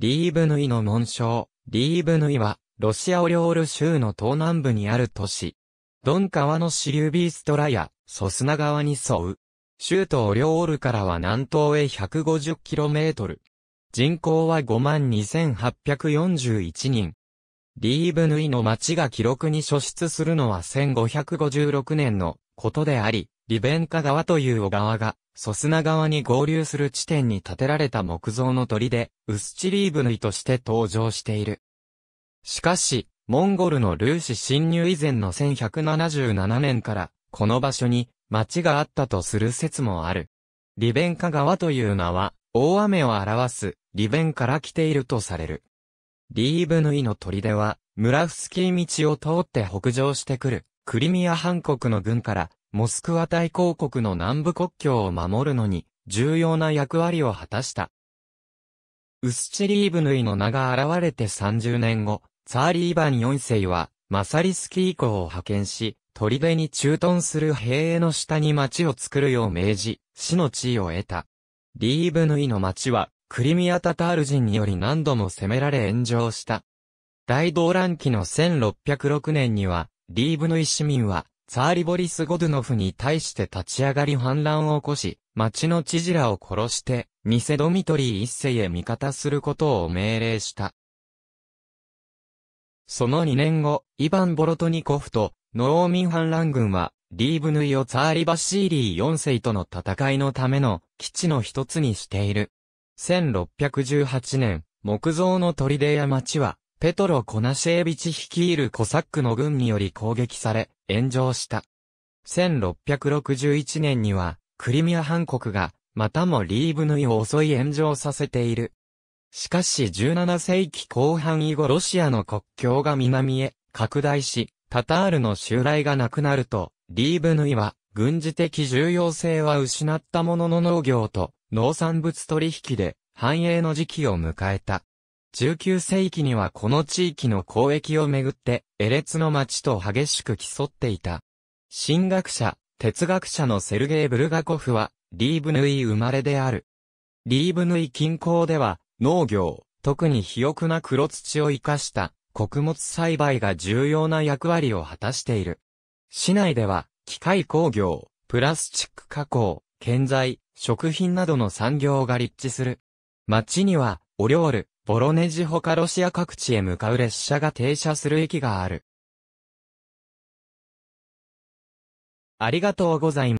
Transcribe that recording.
リーブヌイの紋章。リーブヌイは、ロシアオリオール州の東南部にある都市。ドン川の支流ビーストラや、ソスナ川に沿う。州都オリオールからは南東へ 150km。人口は52,841人。リーブヌイの町が記録に初出するのは1556年のことであり、リベンカ川という小川がソスナ川に合流する地点に建てられた木造の鳥で、ウスチリーブヌイとして登場している。しかし、モンゴルのルーシ侵入以前の1177年から、この場所に町があったとする説もある。リベンカ川という名は、大雨を表す、リベンから来ているとされる。リーブヌイの砦は、ムラフスキー道を通って北上してくる、クリミア半国の軍から、モスクワ大公国の南部国境を守るのに、重要な役割を果たした。ウスチリーブヌイの名が現れて30年後、ツァーリーバン4世は、マサリスキー校を派遣し、トリベに駐屯する兵の下に町を作るよう命じ、死の地位を得た。リーブヌイの町は、クリミアタタール人により何度も攻められ炎上した。大動乱期の1606年には、リーブヌイ市民は、ツァーリボリス・ゴドゥノフに対して立ち上がり反乱を起こし、町の知事らを殺して、ニセドミトリー一世へ味方することを命令した。その2年後、イヴァン・ボロトニコフと、農民反乱軍は、リーブヌイをツァーリバシーリー4世との戦いのための基地の一つにしている。1618年、木造の砦や町は、ペトロ・コナシェービチ率いるコサックの軍により攻撃され、炎上した。1661年には、クリミア藩国が、またもリーブヌイを襲い炎上させている。しかし17世紀後半以後ロシアの国境が南へ拡大し、タタールの襲来がなくなると、リーブヌイは軍事的重要性は失ったものの農業と農産物取引で繁栄の時期を迎えた。19世紀にはこの地域の交易をめぐって、エレツの町と激しく競っていた。神学者、哲学者のセルゲイ・ブルガコフは、リーブヌイ生まれである。リーブヌイ近郊では、農業、特に肥沃な黒土を生かした穀物栽培が重要な役割を果たしている。市内では、機械工業、プラスチック加工、建材、食品などの産業が立地する。町には、お料理、ボロネジほかロシア各地へ向かう列車が停車する駅がある。ありがとうございます。